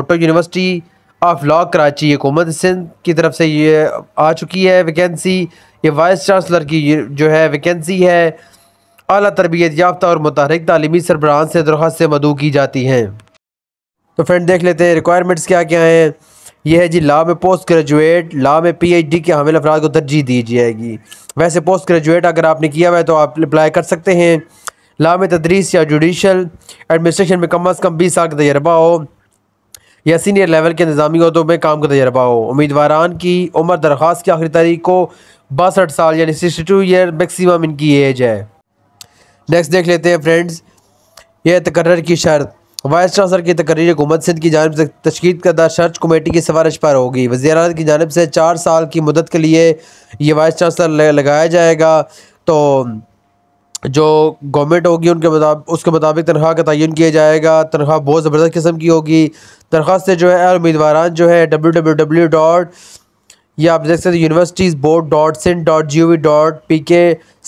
photo university of law Karachi हुकूमत सिंध की तरफ से ये आ चुकी है वैकेंसी ये वाइस चांसलर की जो है वैकेंसी है अली तरबियत याफ्ता और मतहरक तालीमी सरबराहान से दरख्वास्त मदू की जाती हैं तो फ्रेंड देख लेते हैं रिक्वायरमेंट्स क्या क्या हैं यह है जी लॉ में पोस्ट ग्रेजुएट लॉ में पी एच डी के हामिल अफराद को तरजीह दी जाएगी वैसे पोस्ट ग्रेजुएट अगर आपने किया हुआ है तो आप अप्लाई कर सकते हैं लॉ में तदरीस या जुडिशल एडमिनिस्ट्रेशन में कम अज़ कम बीस साल का तजर्बा हो या सीनियर लेवल के निज़ामी अहदों में काम का तजर्बा हो उम्मीदवारान की उम्र दरख्वास्त की आखिरी तारीख को बासठ साल यानी सिक्सटी टू ईयर मैक्सीम इनकी एज है नेक्स्ट देख लेते हैं फ्रेंड्स यह तकर्र की शर्त वाइस चांसलर की तकरीर हुकूमत सिंध की जानब से तशकीद करदा सर्च कमेटी की सिफारिश पर होगी वजीर की जानब से चार साल की मदद के लिए ये वाइस चांसलर लगाया जाएगा तो जो गवर्नमेंट होगी उनके मुताबिक उसके मुताबिक तनख्वाह का तयन किया जाएगा तनख्वाह बहुत ज़बरदस्त किस्म की होगी तनख्वाह से जो है उम्मीदवार जो है डब्ल्यू डब्ल्यू डब्ल्यू डॉट या आप देख सकते universities board dot Sindh dot G O V dot P K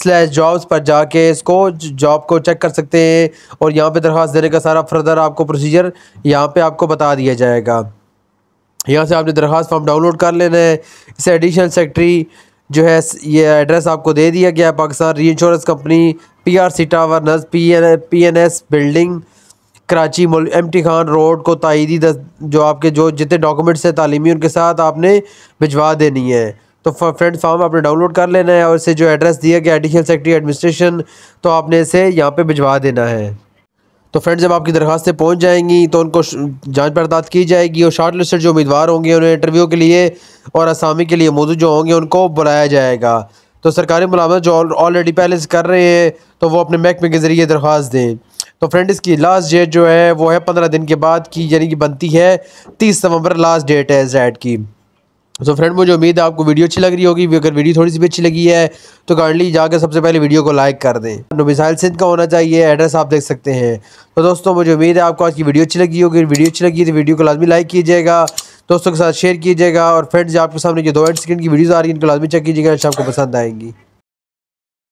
slash jobs पर जाके इसको जॉब को चेक कर सकते हैं और यहाँ पर दरख्वास्त देने का सारा फर्दर आपको प्रोसीजर यहाँ पर आपको बता दिया जाएगा यहाँ से आपने दरख्वास्त फॉर्म डाउनलोड कर लेना है इसे एडिशनल सेक्रट्री जो है ये एड्रेस आपको दे दिया गया Pakistan re insurance company P R C tower नज P N P N S building Karachi M T Khan road को दस जो आपके जो जितने डॉक्यूमेंट्स हैं तालीमी उनके साथ आपने भिजवा देनी है तो फ्रेंड फॉर्म आपने डाउनलोड कर लेना है और इसे जो एड्रेस दिया गया एडिशनल सेक्रेटरी एडमिनिस्ट्रेशन तो आपने इसे यहाँ पर भिजवा देना है तो फ्रेंड जब आपकी दरखास्तें पहुँच जाएंगी तो उनको जाँच पड़ताल की जाएगी और शॉर्ट लिस्ट जो उम्मीदवार होंगे उन्हें इंटरव्यू के लिए और असामी के लिए मौजूद जो होंगे उनको बुलाया जाएगा तो सरकारी मुलामत जो ऑलरेडी पहले से कर रहे हैं तो वो अपने महकमे के ज़रिए दरख्वास्त दें तो फ्रेंड इसकी लास्ट डेट जो है वो है पंद्रह दिन के बाद की यानी कि बनती है तीस नवंबर लास्ट डेट है जैड की तो फ्रेंड मुझे उम्मीद है आपको वीडियो अच्छी लग रही होगी अगर वीडियो थोड़ी सी भी अच्छी लगी है तो काइंडली जाकर सबसे पहले वीडियो को लाइक कर दें तो मिसाइल सिंध का होना चाहिए एड्रेस आप देख सकते हैं तो दोस्तों मुझे उम्मीद है आपको आज की वीडियो अच्छी लगी होगी वीडियो अच्छी लगी तो वीडियो को लाजमी लाइक कीजिएगा दोस्तों के साथ शेयर कीजिएगा और फ्रेंड्स आपके सामने जो दो एड स्क्रीन की वीडियोज़ आ रही है इनको लाजमी चेक कीजिएगा आपको पसंद आएंगी